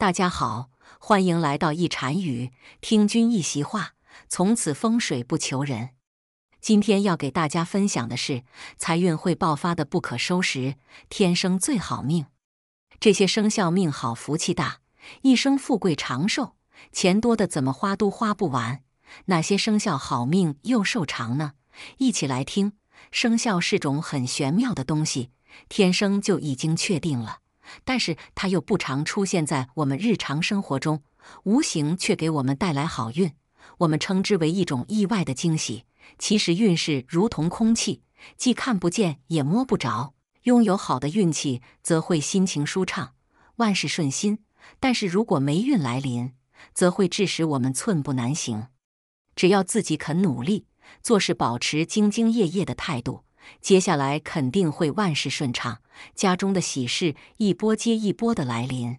大家好，欢迎来到一禅语，听君一席话，从此风水不求人。今天要给大家分享的是，财运会爆发的不可收拾，天生最好命。这些生肖命好，福气大，一生富贵长寿，钱多的怎么花都花不完。哪些生肖好命又寿长呢？一起来听。生肖是种很玄妙的东西，天生就已经确定了。但是它又不常出现在我们日常生活中，无形却给我们带来好运。我们称之为一种意外的惊喜。其实运势如同空气，既看不见也摸不着。拥有好的运气，则会心情舒畅，万事顺心；但是如果霉运来临，则会致使我们寸步难行。只要自己肯努力，做事保持兢兢业业的态度。接下来肯定会万事顺畅，家中的喜事一波接一波的来临。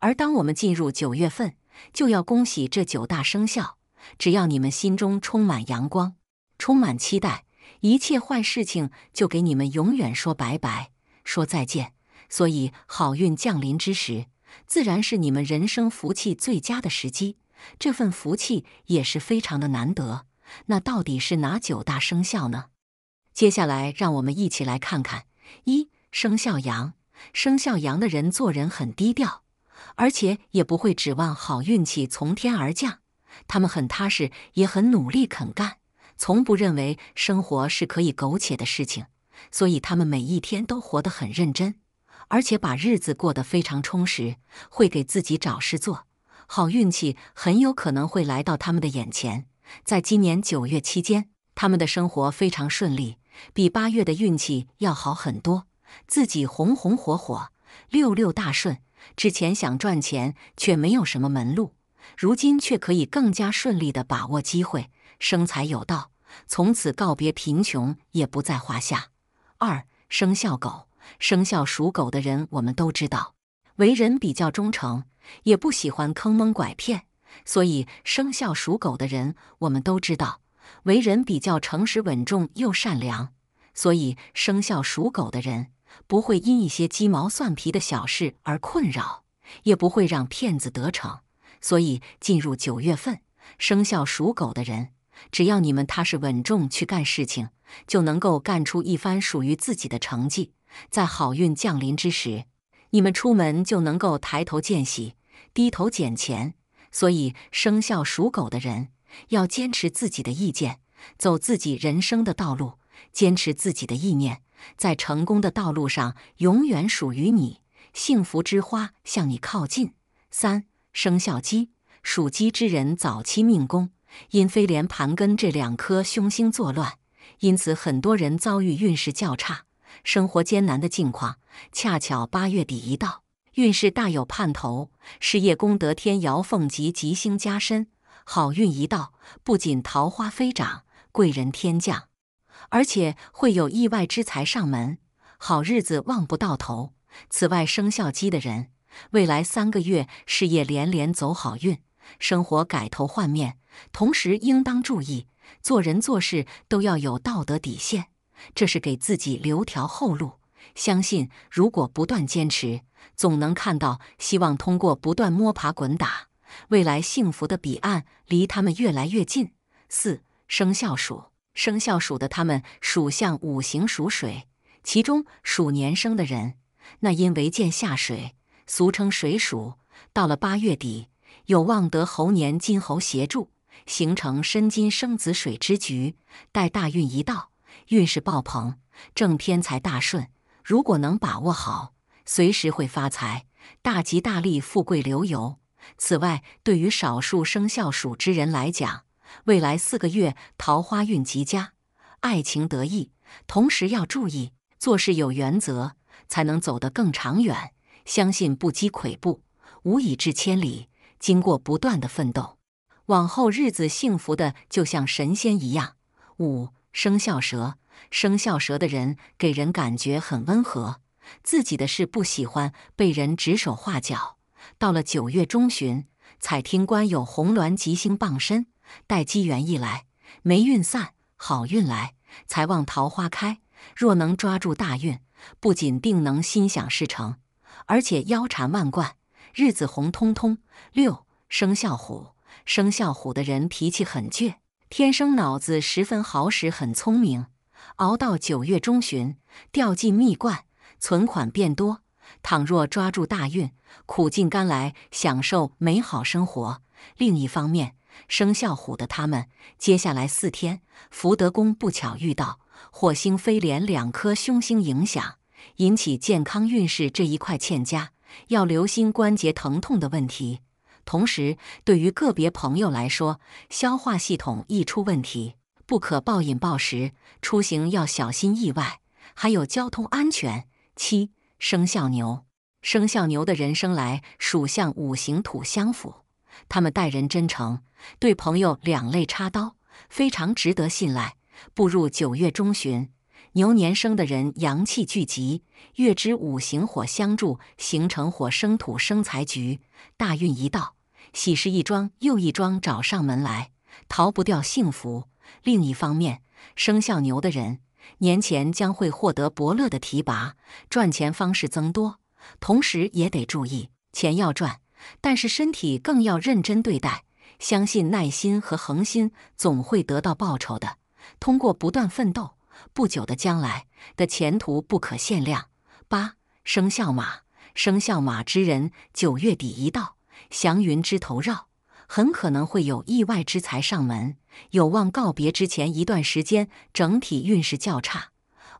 而当我们进入九月份，就要恭喜这九大生肖，只要你们心中充满阳光，充满期待，一切坏事情就给你们永远说拜拜，说再见。所以好运降临之时，自然是你们人生福气最佳的时机。这份福气也是非常的难得。那到底是哪九大生肖呢？接下来，让我们一起来看看。一生肖羊，生肖羊的人做人很低调，而且也不会指望好运气从天而降。他们很踏实，也很努力、肯干，从不认为生活是可以苟且的事情，所以他们每一天都活得很认真，而且把日子过得非常充实，会给自己找事做。好运气很有可能会来到他们的眼前。在今年九月期间，他们的生活非常顺利。比八月的运气要好很多，自己红红火火，六六大顺。之前想赚钱却没有什么门路，如今却可以更加顺利的把握机会，生财有道，从此告别贫穷也不在话下。二生肖狗，生肖属狗的人我们都知道，为人比较忠诚，也不喜欢坑蒙拐骗，所以生肖属狗的人我们都知道，为人比较诚实稳重又善良。所以，生肖属狗的人不会因一些鸡毛蒜皮的小事而困扰，也不会让骗子得逞。所以，进入九月份，生肖属狗的人，只要你们踏实稳重去干事情，就能够干出一番属于自己的成绩。在好运降临之时，你们出门就能够抬头见喜，低头捡钱。所以，生肖属狗的人要坚持自己的意见，走自己人生的道路。坚持自己的意念，在成功的道路上永远属于你。幸福之花向你靠近。三生肖鸡属鸡之人，早期命宫因飞廉、盘根这两颗凶星作乱，因此很多人遭遇运势较差、生活艰难的境况。恰巧八月底一到，运势大有盼头，事业功德天、摇凤吉吉星加身，好运一到，不仅桃花飞涨，贵人天降。而且会有意外之财上门，好日子望不到头。此外，生肖鸡的人未来三个月事业连连走好运，生活改头换面。同时，应当注意做人做事都要有道德底线，这是给自己留条后路。相信如果不断坚持，总能看到希望。通过不断摸爬滚打，未来幸福的彼岸离他们越来越近。四生肖鼠。生肖鼠的他们属相五行属水，其中鼠年生的人，那因为见下水，俗称水鼠。到了八月底，有望得猴年金猴协助，形成申金生子水之局。待大运一到，运势爆棚，正偏财大顺。如果能把握好，随时会发财，大吉大利，富贵流油。此外，对于少数生肖鼠之人来讲，未来四个月桃花运极佳，爱情得意，同时要注意做事有原则，才能走得更长远。相信不积跬步，无以至千里。经过不断的奋斗，往后日子幸福的就像神仙一样。五生肖蛇，生肖蛇的人给人感觉很温和，自己的事不喜欢被人指手画脚。到了九月中旬，采听官有红鸾吉星傍身。待机缘一来，霉运散，好运来，才望桃花开。若能抓住大运，不仅定能心想事成，而且腰缠万贯，日子红彤彤。六生肖虎，生肖虎的人脾气很倔，天生脑子十分好使，很聪明。熬到九月中旬，掉进蜜罐，存款变多。倘若抓住大运，苦尽甘来，享受美好生活。另一方面。生肖虎的他们，接下来四天福德宫不巧遇到火星飞廉两颗凶星影响，引起健康运势这一块欠佳，要留心关节疼痛的问题。同时，对于个别朋友来说，消化系统易出问题，不可暴饮暴食。出行要小心意外，还有交通安全。七生肖牛，生肖牛的人生来属相五行土相符。他们待人真诚，对朋友两肋插刀，非常值得信赖。步入九月中旬，牛年生的人阳气聚集，月之五行火相助，形成火生土生财局，大运一到，喜事一桩又一桩找上门来，逃不掉幸福。另一方面，生肖牛的人年前将会获得伯乐的提拔，赚钱方式增多，同时也得注意钱要赚。但是身体更要认真对待，相信耐心和恒心总会得到报酬的。通过不断奋斗，不久的将来的前途不可限量。八生肖马，生肖马之人九月底一到，祥云之头绕，很可能会有意外之财上门，有望告别之前一段时间整体运势较差，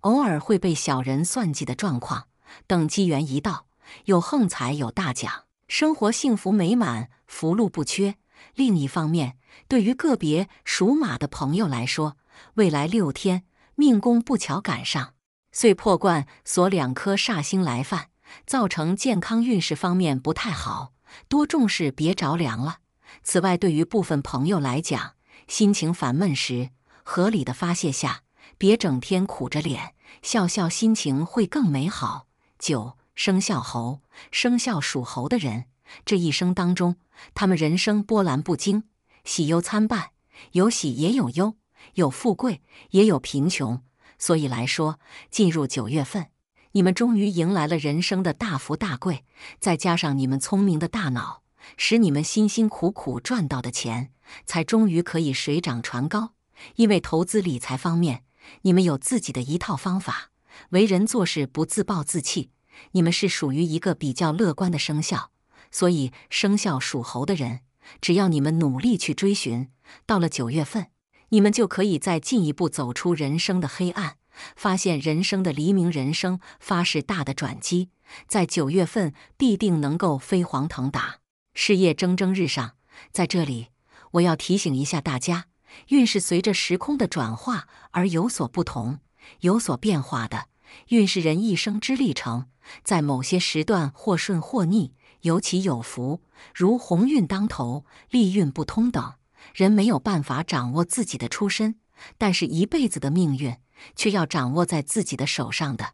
偶尔会被小人算计的状况。等机缘一到，有横财，有大奖。生活幸福美满，福禄不缺。另一方面，对于个别属马的朋友来说，未来六天命宫不巧赶上岁破罐锁两颗煞星来犯，造成健康运势方面不太好，多重视别着凉了。此外，对于部分朋友来讲，心情烦闷时合理的发泄下，别整天苦着脸，笑笑心情会更美好。九。生肖猴，生肖属猴的人，这一生当中，他们人生波澜不惊，喜忧参半，有喜也有忧，有富贵也有贫穷。所以来说，进入九月份，你们终于迎来了人生的大富大贵。再加上你们聪明的大脑，使你们辛辛苦苦赚到的钱，才终于可以水涨船高。因为投资理财方面，你们有自己的一套方法，为人做事不自暴自弃。你们是属于一个比较乐观的生肖，所以生肖属猴的人，只要你们努力去追寻，到了九月份，你们就可以再进一步走出人生的黑暗，发现人生的黎明。人生发是大的转机，在九月份必定能够飞黄腾达，事业蒸蒸日上。在这里，我要提醒一下大家，运势随着时空的转化而有所不同，有所变化的。运是人一生之历程，在某些时段或顺或逆，尤其有福，如鸿运当头、利运不通等。人没有办法掌握自己的出身，但是一辈子的命运却要掌握在自己的手上的。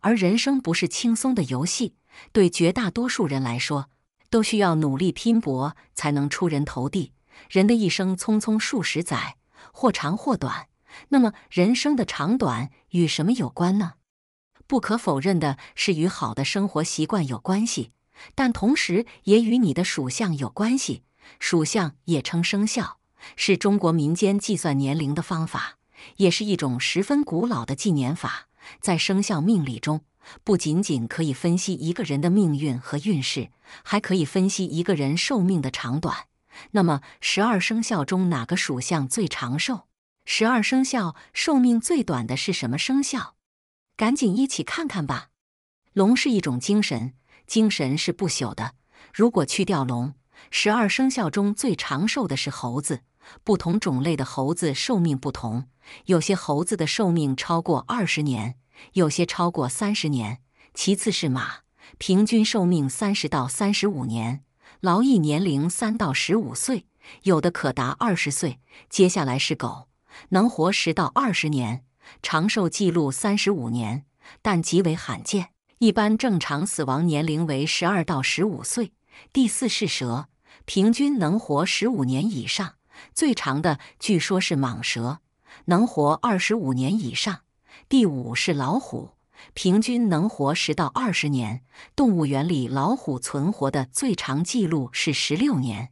而人生不是轻松的游戏，对绝大多数人来说，都需要努力拼搏才能出人头地。人的一生匆匆数十载，或长或短，那么人生的长短与什么有关呢？不可否认的是，与好的生活习惯有关系，但同时也与你的属相有关系。属相也称生肖，是中国民间计算年龄的方法，也是一种十分古老的纪年法。在生肖命理中，不仅仅可以分析一个人的命运和运势，还可以分析一个人寿命的长短。那么，十二生肖中哪个属相最长寿？十二生肖寿命最短的是什么生肖？赶紧一起看看吧。龙是一种精神，精神是不朽的。如果去掉龙，十二生肖中最长寿的是猴子。不同种类的猴子寿命不同，有些猴子的寿命超过二十年，有些超过三十年。其次是马，平均寿命三十到三十五年，劳役年龄三到十五岁，有的可达二十岁。接下来是狗，能活十到二十年。长寿记录三十五年，但极为罕见。一般正常死亡年龄为十二到十五岁。第四是蛇，平均能活十五年以上，最长的据说是蟒蛇，能活二十五年以上。第五是老虎，平均能活十到二十年。动物园里老虎存活的最长记录是十六年，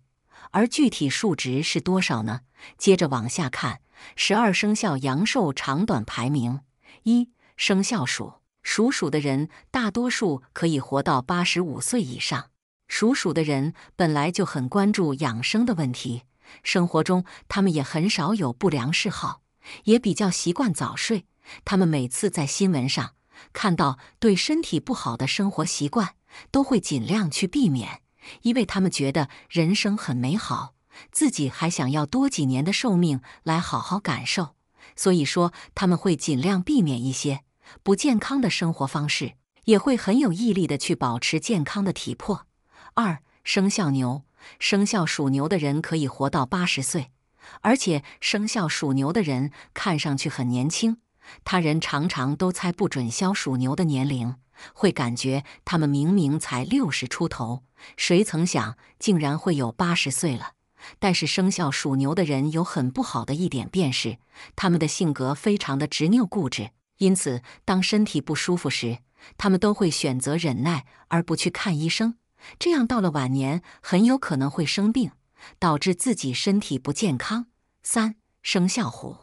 而具体数值是多少呢？接着往下看。十二生肖阳寿长短排名：一、生肖鼠。属鼠的人大多数可以活到八十五岁以上。属鼠的人本来就很关注养生的问题，生活中他们也很少有不良嗜好，也比较习惯早睡。他们每次在新闻上看到对身体不好的生活习惯，都会尽量去避免，因为他们觉得人生很美好。自己还想要多几年的寿命来好好感受，所以说他们会尽量避免一些不健康的生活方式，也会很有毅力的去保持健康的体魄。二生肖牛，生肖属牛的人可以活到八十岁，而且生肖属牛的人看上去很年轻，他人常常都猜不准肖属牛的年龄，会感觉他们明明才六十出头，谁曾想竟然会有八十岁了。但是生肖属牛的人有很不好的一点，便是他们的性格非常的执拗固执，因此当身体不舒服时，他们都会选择忍耐而不去看医生，这样到了晚年很有可能会生病，导致自己身体不健康。三生肖虎，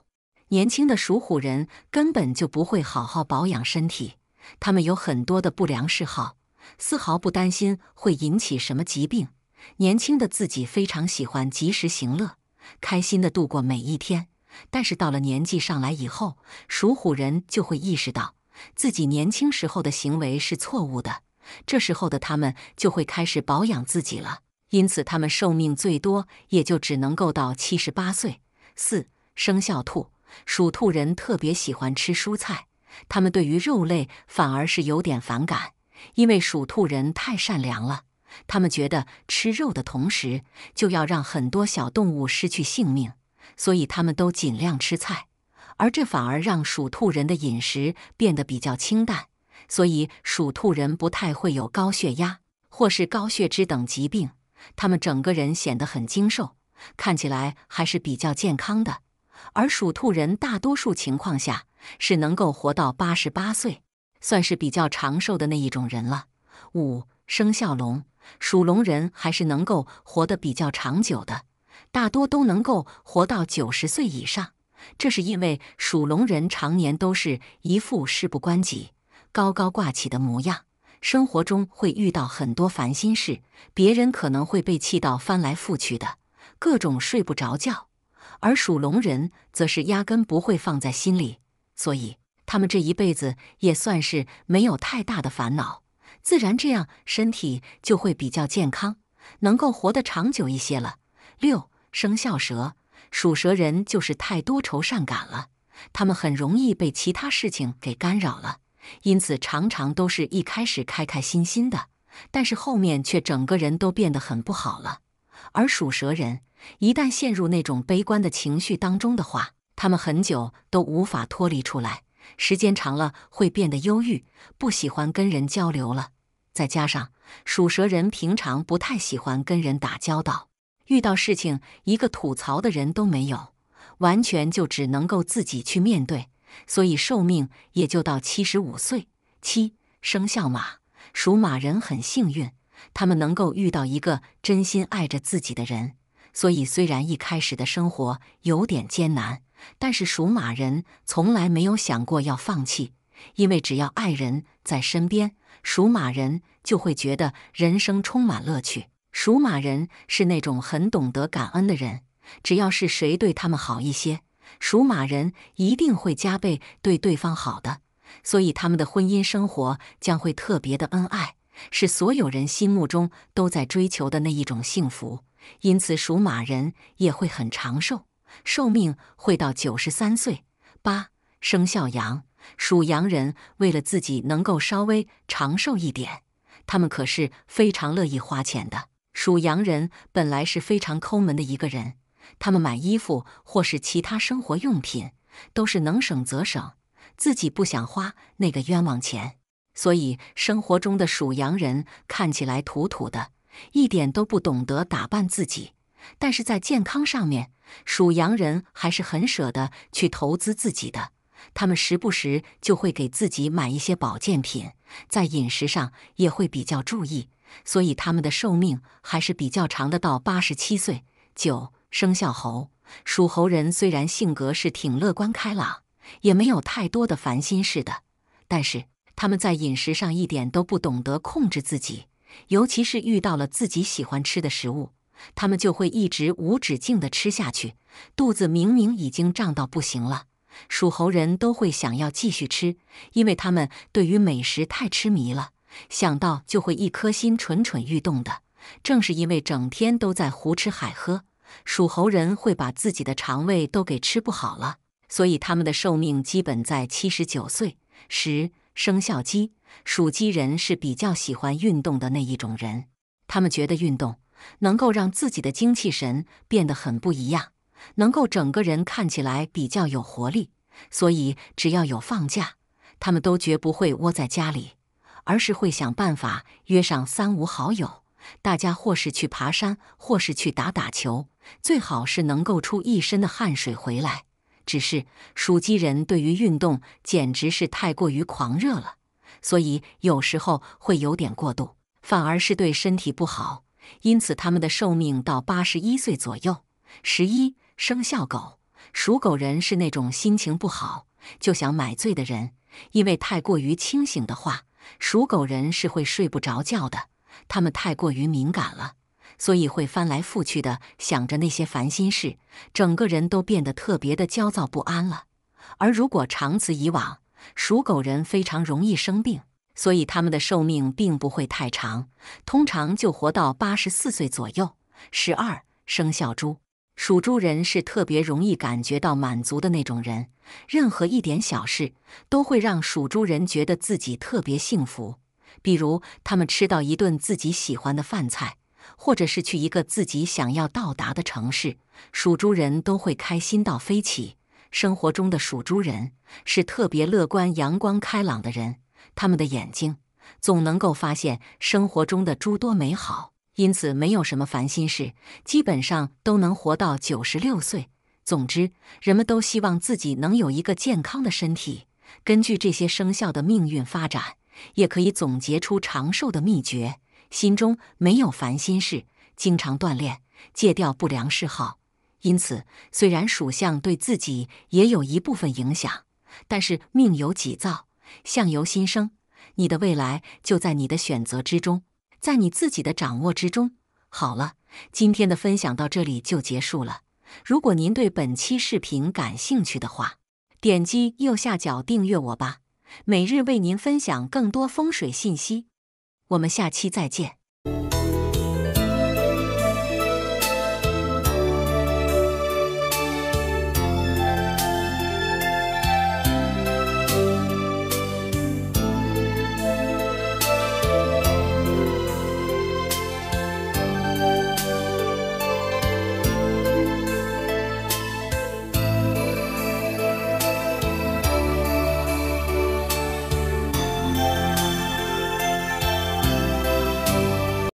年轻的属虎人根本就不会好好保养身体，他们有很多的不良嗜好，丝毫不担心会引起什么疾病。年轻的自己非常喜欢及时行乐，开心地度过每一天。但是到了年纪上来以后，属虎人就会意识到自己年轻时候的行为是错误的。这时候的他们就会开始保养自己了。因此，他们寿命最多也就只能够到七十八岁。四生肖兔，属兔人特别喜欢吃蔬菜，他们对于肉类反而是有点反感，因为属兔人太善良了。他们觉得吃肉的同时就要让很多小动物失去性命，所以他们都尽量吃菜，而这反而让属兔人的饮食变得比较清淡，所以属兔人不太会有高血压或是高血脂等疾病，他们整个人显得很精瘦，看起来还是比较健康的。而属兔人大多数情况下是能够活到八十八岁，算是比较长寿的那一种人了。五生肖龙。属龙人还是能够活得比较长久的，大多都能够活到九十岁以上。这是因为属龙人常年都是一副事不关己、高高挂起的模样，生活中会遇到很多烦心事，别人可能会被气到翻来覆去的，各种睡不着觉，而属龙人则是压根不会放在心里，所以他们这一辈子也算是没有太大的烦恼。自然这样，身体就会比较健康，能够活得长久一些了。六生肖蛇，属蛇人就是太多愁善感了，他们很容易被其他事情给干扰了，因此常常都是一开始开开心心的，但是后面却整个人都变得很不好了。而属蛇人一旦陷入那种悲观的情绪当中的话，他们很久都无法脱离出来，时间长了会变得忧郁，不喜欢跟人交流了。再加上属蛇人平常不太喜欢跟人打交道，遇到事情一个吐槽的人都没有，完全就只能够自己去面对，所以寿命也就到七十五岁。七生肖马，属马人很幸运，他们能够遇到一个真心爱着自己的人，所以虽然一开始的生活有点艰难，但是属马人从来没有想过要放弃。因为只要爱人在身边，属马人就会觉得人生充满乐趣。属马人是那种很懂得感恩的人，只要是谁对他们好一些，属马人一定会加倍对对方好的。所以他们的婚姻生活将会特别的恩爱，是所有人心目中都在追求的那一种幸福。因此，属马人也会很长寿，寿命会到九十三岁。八生肖羊。属羊人为了自己能够稍微长寿一点，他们可是非常乐意花钱的。属羊人本来是非常抠门的一个人，他们买衣服或是其他生活用品都是能省则省，自己不想花那个冤枉钱。所以生活中的属羊人看起来土土的，一点都不懂得打扮自己。但是在健康上面，属羊人还是很舍得去投资自己的。他们时不时就会给自己买一些保健品，在饮食上也会比较注意，所以他们的寿命还是比较长的，到八十七岁。九生肖猴，属猴人虽然性格是挺乐观开朗，也没有太多的烦心事的，但是他们在饮食上一点都不懂得控制自己，尤其是遇到了自己喜欢吃的食物，他们就会一直无止境地吃下去，肚子明明已经胀到不行了。属猴人都会想要继续吃，因为他们对于美食太痴迷了，想到就会一颗心蠢蠢欲动的。正是因为整天都在胡吃海喝，属猴人会把自己的肠胃都给吃不好了，所以他们的寿命基本在七十九岁。十、生肖鸡，属鸡人是比较喜欢运动的那一种人，他们觉得运动能够让自己的精气神变得很不一样。能够整个人看起来比较有活力，所以只要有放假，他们都绝不会窝在家里，而是会想办法约上三五好友，大家或是去爬山，或是去打打球，最好是能够出一身的汗水回来。只是属鸡人对于运动简直是太过于狂热了，所以有时候会有点过度，反而是对身体不好，因此他们的寿命到八十一岁左右。十一。生肖狗，属狗人是那种心情不好就想买醉的人，因为太过于清醒的话，属狗人是会睡不着觉的。他们太过于敏感了，所以会翻来覆去的想着那些烦心事，整个人都变得特别的焦躁不安了。而如果长此以往，属狗人非常容易生病，所以他们的寿命并不会太长，通常就活到八十四岁左右。十二，生肖猪。属猪人是特别容易感觉到满足的那种人，任何一点小事都会让属猪人觉得自己特别幸福。比如，他们吃到一顿自己喜欢的饭菜，或者是去一个自己想要到达的城市，属猪人都会开心到飞起。生活中的属猪人是特别乐观、阳光、开朗的人，他们的眼睛总能够发现生活中的诸多美好。因此，没有什么烦心事，基本上都能活到九十六岁。总之，人们都希望自己能有一个健康的身体。根据这些生肖的命运发展，也可以总结出长寿的秘诀：心中没有烦心事，经常锻炼，戒掉不良嗜好。因此，虽然属相对自己也有一部分影响，但是命由己造，相由心生。你的未来就在你的选择之中。在你自己的掌握之中。好了，今天的分享到这里就结束了。如果您对本期视频感兴趣的话，点击右下角订阅我吧，每日为您分享更多风水信息。我们下期再见。